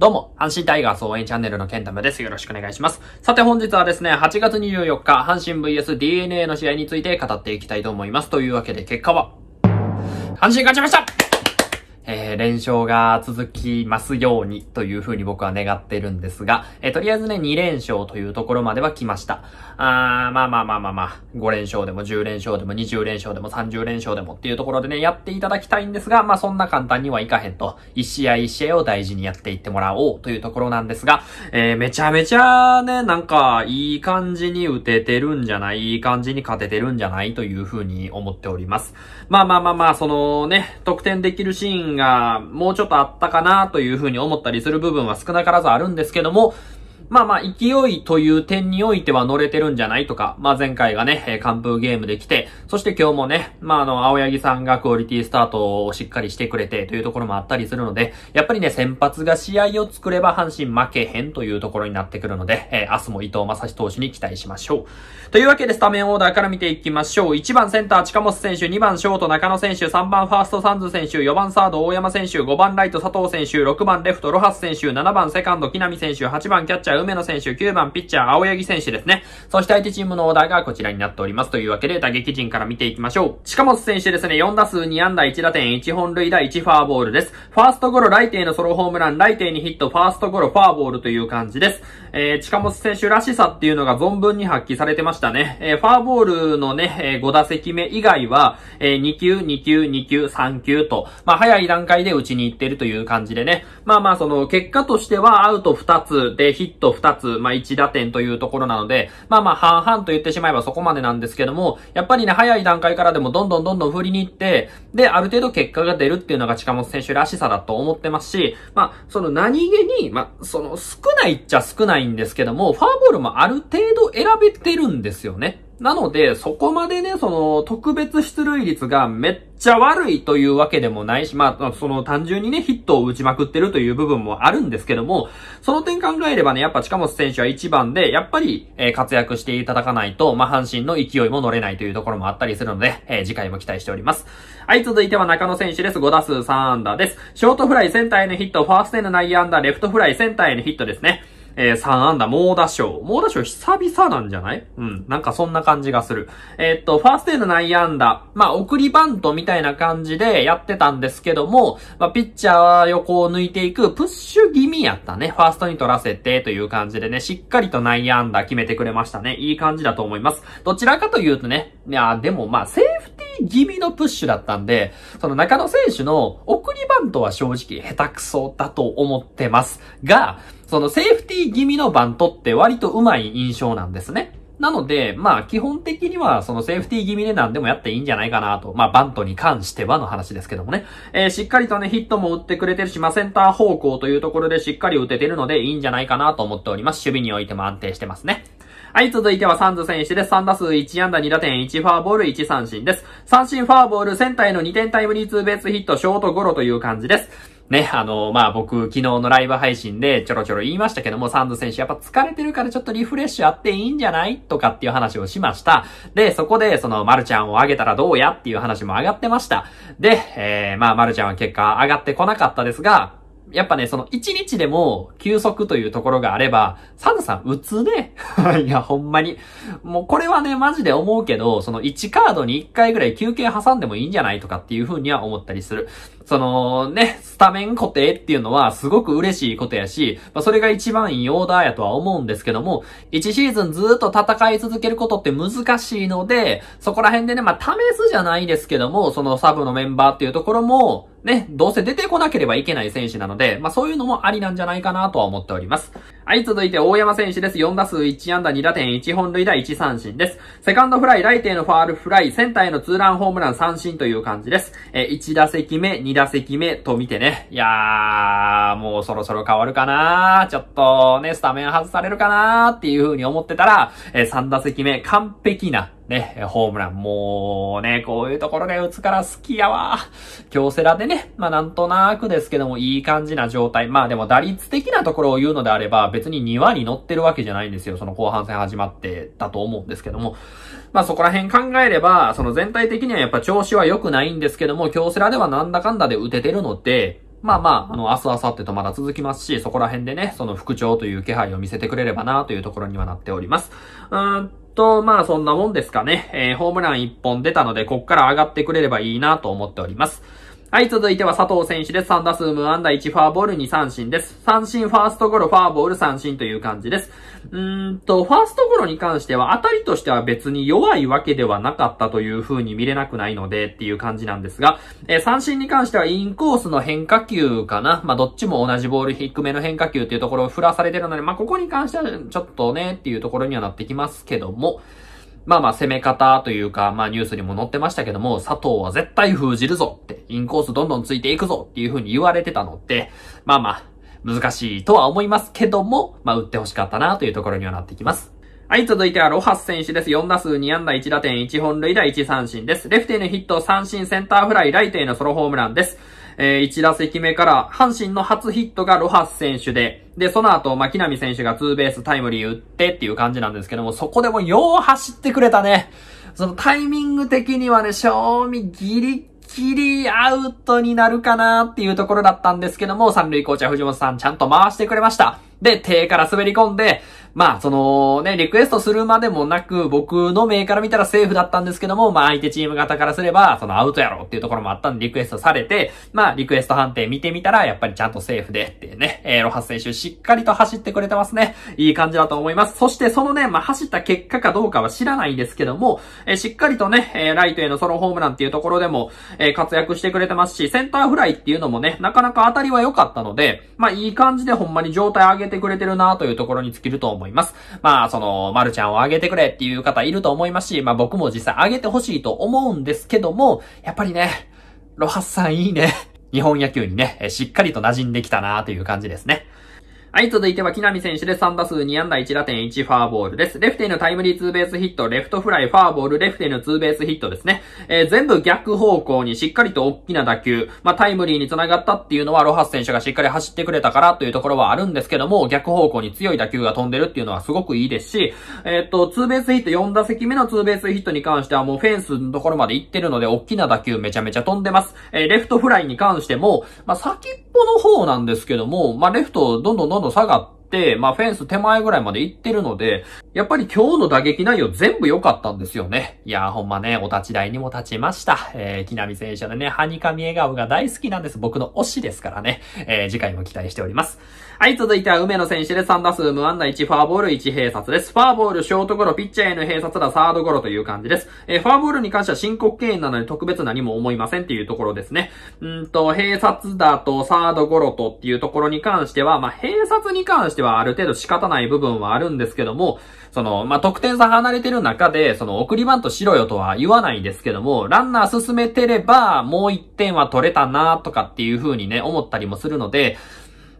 どうも、阪神タイガース応援チャンネルのケンタムです。よろしくお願いします。さて本日はですね、8月24日、阪神 VSDNA の試合について語っていきたいと思います。というわけで結果は、阪神勝ちましたえー、連勝が続きますようにというふうに僕は願ってるんですが、えー、とりあえずね、2連勝というところまでは来ました。あー、まあまあまあまあまあ、5連勝でも10連勝でも20連勝でも30連勝でもっていうところでね、やっていただきたいんですが、まあそんな簡単にはいかへんと、1試合1試合を大事にやっていってもらおうというところなんですが、えー、めちゃめちゃね、なんか、いい感じに打ててるんじゃない、いい感じに勝ててるんじゃないというふうに思っております。まあまあまあまあ、そのね、得点できるシーンが、もうちょっとあったかなというふうに思ったりする部分は少なからずあるんですけども、まあまあ、勢いという点においては乗れてるんじゃないとか、まあ前回がね、えー、完封ゲームできて、そして今日もね、まああの、青柳さんがクオリティスタートをしっかりしてくれてというところもあったりするので、やっぱりね、先発が試合を作れば阪神負けへんというところになってくるので、えー、明日も伊藤正史投手に期待しましょう。というわけで、スタメンオーダーから見ていきましょう。1番センター近本選手、2番ショート中野選手、3番ファーストサンズ選手、4番サード大山選手、5番ライト佐藤選手、6番レフトロハス選手、7番セカンド木浪選手、8番キャッチャーが梅野選手、9番ピッチャー青柳選手ですね。そして相手チームのオーダーがこちらになっております。というわけで打撃陣から見ていきましょう。近本選手ですね、4打数2安打1打点1本塁打1フォアボールです。ファーストゴロ、ライテイのソロホームラン、ライテにヒット、ファーストゴロ、フォアボールという感じです。えー、近本選手らしさっていうのが存分に発揮されてましたね。えー、ファーボールのね、えー、5打席目以外は、えー、2球、2球、2球、3球と、まあ、早い段階で打ちに行ってるという感じでね。まあまあ、その、結果としてはアウト2つでヒット2つ、まあ、1打点というところなので、まあまあ、半々と言ってしまえばそこまでなんですけども、やっぱりね、早い段階からでもどんどんどんどん振りに行って、で、ある程度結果が出るっていうのが近本選手らしさだと思ってますし、まあ、その何気に、まあ、その少ないっちゃ少ないんですけども、ファーボールもある程度選べてるんですよね。なので、そこまでね、その、特別出塁率がめっちゃ悪いというわけでもないし、まあ、その単純にね、ヒットを打ちまくってるという部分もあるんですけども、その点考えればね、やっぱ近本選手は1番で、やっぱり、えー、活躍していただかないと、まあ、阪神の勢いも乗れないというところもあったりするので、えー、次回も期待しております。はい、続いては中野選手です。5打数3安打です。ショートフライ、センターへのヒット、ファーストへの内野安打、レフトフライ、センターへのヒットですね。えー、3安打、猛打賞。猛打賞久々なんじゃないうん。なんかそんな感じがする。えー、っと、ファーストエンド内安打。まあ、送りバントみたいな感じでやってたんですけども、まあ、ピッチャー横を抜いていくプッシュ気味やったね。ファーストに取らせてという感じでね、しっかりと内安打決めてくれましたね。いい感じだと思います。どちらかというとね、いや、でもまあ、セーフティー気味のプッシュだったんで、その中野選手の送りバントは正直下手くそだと思ってます。が、そのセーフティー気味のバントって割と上手い印象なんですね。なので、まあ基本的にはそのセーフティー気味で何でもやっていいんじゃないかなと。まあバントに関してはの話ですけどもね。えー、しっかりとね、ヒットも打ってくれてるし、まあセンター方向というところでしっかり打ててるのでいいんじゃないかなと思っております。守備においても安定してますね。はい、続いてはサンズ選手です。3打数1安打2打点、1フォアボール、1三振です。三振フォアボール、センターへの2点タイムリーツーベースヒット、ショートゴロという感じです。ね、あの、まあ、僕、昨日のライブ配信でちょろちょろ言いましたけども、サンド選手やっぱ疲れてるからちょっとリフレッシュあっていいんじゃないとかっていう話をしました。で、そこで、その、マルちゃんをあげたらどうやっていう話も上がってました。で、えー、まあ、まちゃんは結果上がってこなかったですが、やっぱね、その一日でも休息というところがあれば、サンドさん、打つね。いや、ほんまに。もうこれはね、マジで思うけど、その1カードに1回ぐらい休憩挟んでもいいんじゃないとかっていう風には思ったりする。そのね、スタメン固定っていうのはすごく嬉しいことやし、まあ、それが一番いいオーダーやとは思うんですけども、1シーズンずっと戦い続けることって難しいので、そこら辺でね、まあ、試すじゃないですけども、そのサブのメンバーっていうところも、ね、どうせ出てこなければいけない選手なので、まあそういうのもありなんじゃないかなとは思っております。はい、続いて大山選手です。4打数1安打2打点1本塁打1三振です。セカンドフライ、ライテへのファールフライ、センターへのツーランホームラン三振という感じです。え1打席目、2打席目と見てね。いやー、もうそろそろ変わるかなちょっとね、スタメン外されるかなっていう風に思ってたら、え3打席目完璧なね、ホームラン。もうね、こういうところで打つから好きやわ。京セラでね、まあなんとなくですけども、いい感じな状態。まあでも打率的なところを言うのであれば、別に2に乗ってるわけじゃないんですよ。その後半戦始まってたと思うんですけども。まあそこら辺考えれば、その全体的にはやっぱ調子は良くないんですけども、京セラではなんだかんだで打ててるので、まあまあ、あの、明日、明後日とまだ続きますし、そこら辺でね、その復調という気配を見せてくれればなというところにはなっております。うーんと、まあそんなもんですかね。えー、ホームラン1本出たので、こっから上がってくれればいいなと思っております。はい、続いては佐藤選手です。3打数無安打1ファーボール2三振です。三振ファーストゴロファーボール三振という感じです。うーんと、ファーストゴロに関しては当たりとしては別に弱いわけではなかったという風に見れなくないのでっていう感じなんですが、えー、三振に関してはインコースの変化球かな。まあ、どっちも同じボール低めの変化球っていうところを振らされてるので、まあ、ここに関してはちょっとねっていうところにはなってきますけども、まあまあ攻め方というか、まあニュースにも載ってましたけども、佐藤は絶対封じるぞって、インコースどんどんついていくぞっていう風に言われてたのって、まあまあ、難しいとは思いますけども、まあ打って欲しかったなというところにはなってきます。はい、続いてはロハス選手です。4打数2安打1打点1本塁打1三振です。レフテーのヒット、三振、センターフライ、ライテへのソロホームランです。えー、1打席目から阪神の初ヒットがロハス選手で、で、その後、牧並選手がツーベースタイムリー打ってっていう感じなんですけども、そこでもよう走ってくれたね。そのタイミング的にはね、賞味ギリギリアウトになるかなっていうところだったんですけども、三塁コーチは藤本さんちゃんと回してくれました。で、手から滑り込んで、まあ、その、ね、リクエストするまでもなく、僕の目から見たらセーフだったんですけども、まあ、相手チーム型からすれば、そのアウトやろっていうところもあったんで、リクエストされて、まあ、リクエスト判定見てみたら、やっぱりちゃんとセーフでっていうね、えー、ロハス選手しっかりと走ってくれてますね。いい感じだと思います。そして、そのね、まあ、走った結果かどうかは知らないですけども、えー、しっかりとね、えー、ライトへのソロホームランっていうところでも、えー、活躍してくれてますし、センターフライっていうのもね、なかなか当たりは良かったので、まあ、いい感じでほんまに状態上げてくれてるなというところに尽きると思す。思います。まあ、その、まるちゃんをあげてくれっていう方いると思いますし、まあ僕も実際あげてほしいと思うんですけども、やっぱりね、ロハスさんいいね。日本野球にね、しっかりと馴染んできたなという感じですね。はい、続いては木並選手で3打数2安打1打点1ファーボールです。レフテへのタイムリーツーベースヒット、レフトフライ、ファーボール、レフテへのツーベースヒットですね。えー、全部逆方向にしっかりと大きな打球、まあ、タイムリーに繋がったっていうのはロハス選手がしっかり走ってくれたからというところはあるんですけども、逆方向に強い打球が飛んでるっていうのはすごくいいですし、えー、っと、ツーベースヒット、4打席目のツーベースヒットに関してはもうフェンスのところまで行ってるので、大きな打球めちゃめちゃ飛んでます。えー、レフトフライに関しても、まあ、先っこの方なんですけども、まあ、レフトどんどんどんどん下がっ、まあフェンス手前ぐらいまで行ってるので、やっぱり今日の打撃内容全部良かったんですよね。いやーほんまね、お立ち台にも立ちました。えー、木並選手のね、はにかみ笑顔が大好きなんです。僕の推しですからね。えー、次回も期待しております。はい、続いては梅野選手で3打数無安打1ファーボール1閉殺です。ファーボール、ショートゴロ、ピッチャーへの閉殺だ、サードゴロという感じです。えー、ファーボールに関しては申告敬遠なので特別何も思いませんっていうところですね。うんと、閉殺だとサードゴロとっていうところに関しては、まあ、閉殺に関してしてはある程度仕方ない部分はあるんですけども、その、まあ、得点差離れてる中で、その、送りバントしろよとは言わないんですけども、ランナー進めてれば、もう1点は取れたなとかっていう風にね、思ったりもするので、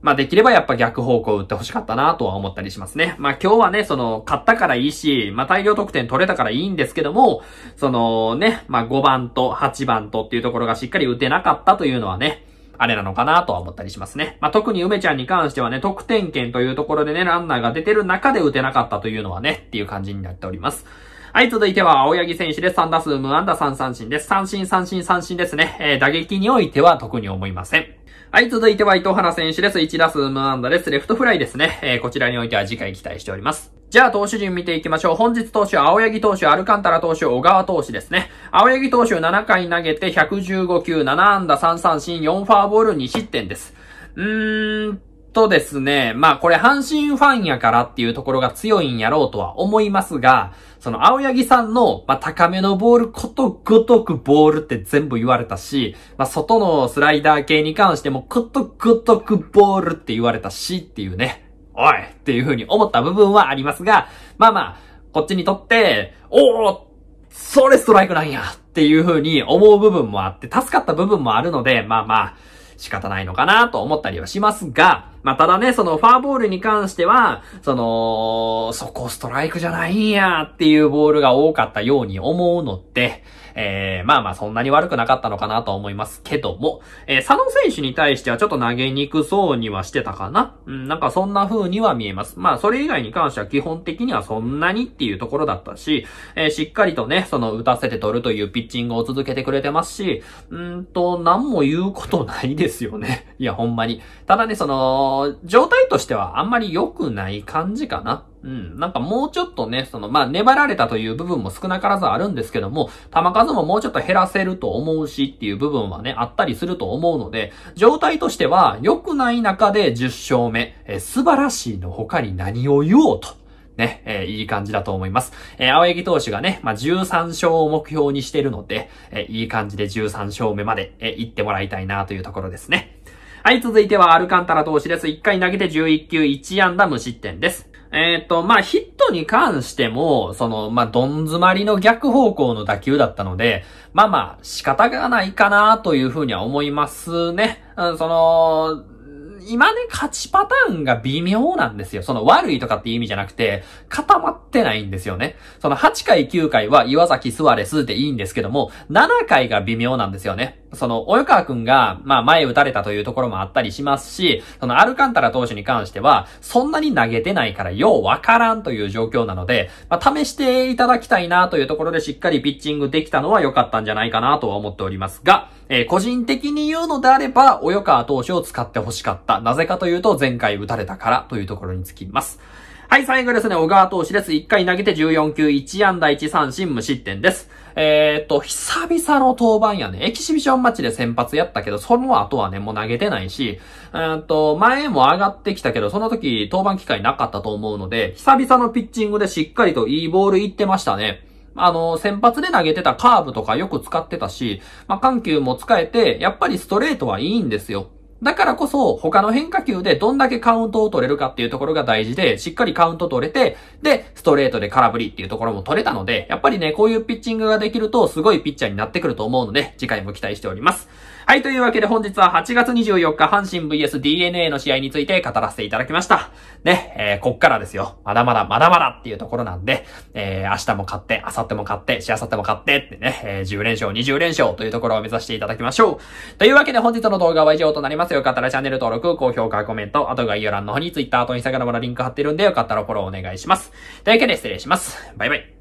まあできればやっぱ逆方向打って欲しかったなとは思ったりしますね。まあ今日はね、その、買ったからいいし、まあ大量得点取れたからいいんですけども、そのね、まあ5番と8番とっていうところがしっかり打てなかったというのはね、あれなのかなとは思ったりしますね。まあ、特に梅ちゃんに関してはね、得点圏というところでね、ランナーが出てる中で打てなかったというのはね、っていう感じになっております。はい、続いては、青柳選手です。3打数無安打3三振です。三振、三振、三振ですね。えー、打撃においては特に思いません。はい、続いては、糸原選手です。1打数無安打です。レフトフライですね。えー、こちらにおいては次回期待しております。じゃあ投手陣見ていきましょう。本日投手、青柳投手、アルカンタラ投手、小川投手ですね。青柳投手7回投げて115球、7安打3三振、4ファーボール2失点です。うーんとですね、まあこれ阪神ファンやからっていうところが強いんやろうとは思いますが、その青柳さんの、まあ、高めのボールことごとくボールって全部言われたし、まあ、外のスライダー系に関してもことごとくボールって言われたしっていうね。おいっていう風に思った部分はありますが、まあまあ、こっちにとって、おおそれストライクなんやっていう風に思う部分もあって、助かった部分もあるので、まあまあ、仕方ないのかなと思ったりはしますが、まあ、ただね、そのファーボールに関しては、その、そこストライクじゃないんやっていうボールが多かったように思うのって、えー、まあまあそんなに悪くなかったのかなと思いますけども、えー、佐野選手に対してはちょっと投げにくそうにはしてたかなうん、なんかそんな風には見えます。まあそれ以外に関しては基本的にはそんなにっていうところだったし、えー、しっかりとね、その打たせて取るというピッチングを続けてくれてますし、うんと、なんも言うことないですよね。いや、ほんまに。ただね、その、状態としてはあんまり良くない感じかな。うん。なんかもうちょっとね、その、まあ、粘られたという部分も少なからずあるんですけども、球数ももうちょっと減らせると思うしっていう部分はね、あったりすると思うので、状態としては良くない中で10勝目、え素晴らしいの他に何を言おうと。ね、えー、いい感じだと思います。えー、青柳投手がね、まあ、13勝を目標にしてるので、えー、いい感じで13勝目まで、えー、行ってもらいたいなというところですね。はい、続いてはアルカンタラ投手です。1回投げて11球1安打無失点です。えっ、ー、と、まあ、ヒットに関しても、その、まあ、どん詰まりの逆方向の打球だったので、まあまあ、仕方がないかなというふうには思いますね。うん、その、今ね、勝ちパターンが微妙なんですよ。その悪いとかって意味じゃなくて、固まってないんですよね。その8回9回は岩崎スワレスでいいんですけども、7回が微妙なんですよね。その、及川くんが、まあ前打たれたというところもあったりしますし、そのアルカンタラ投手に関しては、そんなに投げてないからようわからんという状況なので、まあ試していただきたいなというところでしっかりピッチングできたのは良かったんじゃないかなとは思っておりますが、えー、個人的に言うのであれば、及川投手を使って欲しかった。なぜかというと、前回打たれたからというところにつきます。はい、最後ですね、小川投手です。1回投げて14球、1安打1三振無失点です。えー、っと、久々の登板やね、エキシビションマッチで先発やったけど、その後はね、もう投げてないし、うんと、前も上がってきたけど、その時登板機会なかったと思うので、久々のピッチングでしっかりといいボールいってましたね。あの、先発で投げてたカーブとかよく使ってたし、まあ、緩急も使えて、やっぱりストレートはいいんですよ。だからこそ、他の変化球でどんだけカウントを取れるかっていうところが大事で、しっかりカウント取れて、で、ストレートで空振りっていうところも取れたので、やっぱりね、こういうピッチングができると、すごいピッチャーになってくると思うので、次回も期待しております。はい、というわけで本日は8月24日、阪神 VSDNA の試合について語らせていただきました。ね、えー、こっからですよ。まだまだ、まだまだっていうところなんで、えー、明日も勝って、明後日も勝って、しあさっても勝ってってね、えー、10連勝、20連勝というところを目指していただきましょう。というわけで本日の動画は以上となります。よかったらチャンネル登録、高評価、コメント、あと概要欄の方に Twitter と Instagram のリンク貼ってるんで、よかったらフォローお願いします。というわけで失礼します。バイバイ。